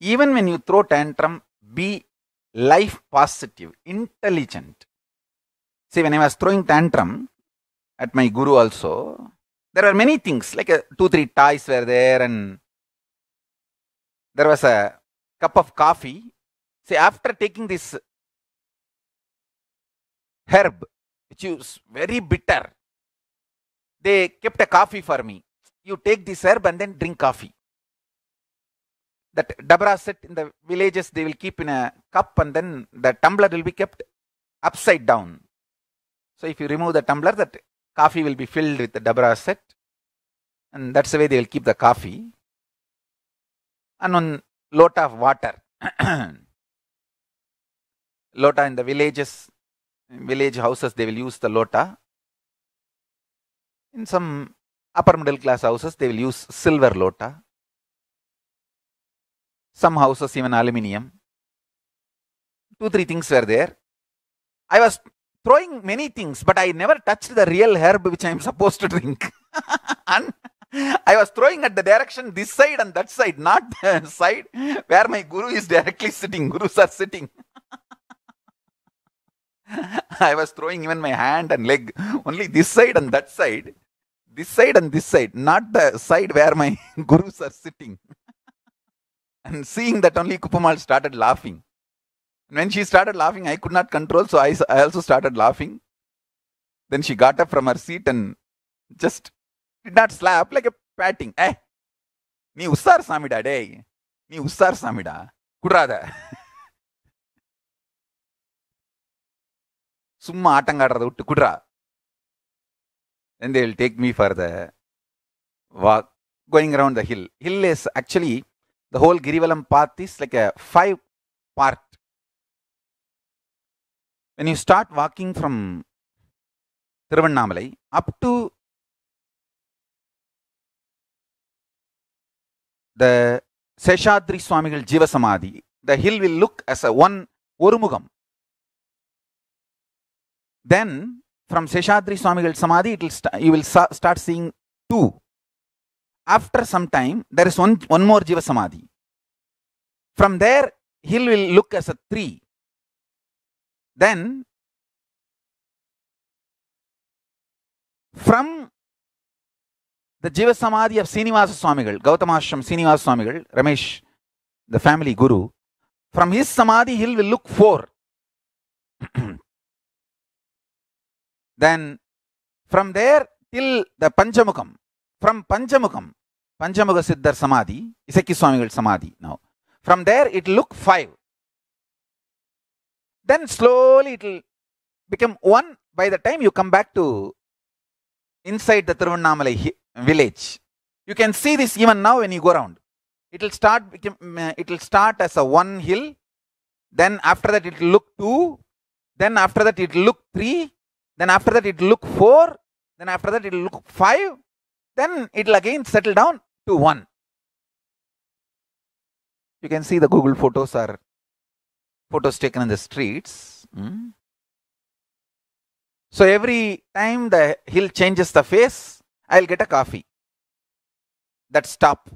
even when you throw tantrum, be life positive, intelligent. See, when I was throwing tantrum at my guru also, there were many things, like uh, two, three ties were there, and there was a cup of coffee. See, after taking this herb, which is very bitter, they kept a coffee for me. You take this herb and then drink coffee that dabra set in the villages they will keep in a cup and then the tumbler will be kept upside down. So if you remove the tumbler that coffee will be filled with the dabra set and that's the way they will keep the coffee and one lota of water. lota in the villages, village houses they will use the lota. In some upper middle class houses they will use silver lota some houses even aluminium. Two, three things were there. I was throwing many things, but I never touched the real herb which I am supposed to drink. and I was throwing at the direction this side and that side, not the side where my guru is directly sitting. Gurus are sitting. I was throwing even my hand and leg only this side and that side, this side and this side, not the side where my gurus are sitting. And seeing that only, Kupumal started laughing. When she started laughing, I could not control, so I, I also started laughing. Then she got up from her seat and just did not slap, like a batting ஏ நீ உஷார் சாமிடா டேய் நீ உஷார் சாமிடா குடுறாத சும்மா ஆட்டங்காடுறத விட்டு குடுறா then they will take me for the walk going around the hill hill is actually The whole Girivalam path is like a five part. When you start walking from Tiruvannamalai up to the Seshadri Swamigal Jiva Samadhi, the hill will look as a one Orumugam. Then from Seshadri Swamigal Samadhi, it will you will start seeing two after some time, there is one, one more Jiva Samadhi. From there, he will look as a tree. Then, from the Jiva Samadhi of Srinivasa Swamigal, Gautama Ashram Srinivasa Swamigal, Ramesh, the family guru, from his Samadhi he will look four. then, from there till the Panchamukham, from Panchamukham, Panchamukha Siddhar Samadhi, Iseki Swamigal Samadhi now. From there it look five. Then slowly it will become one by the time you come back to inside the Tiruvannamalai village. You can see this even now when you go around. It will start uh, it will start as a one hill, then after that it will look two, then after that it will look three, then after that it will look four, then after that it will look five, then it will again settle down to 1. You can see the Google photos are photos taken in the streets. Mm. So every time the hill changes the face, I'll get a coffee. That's stop.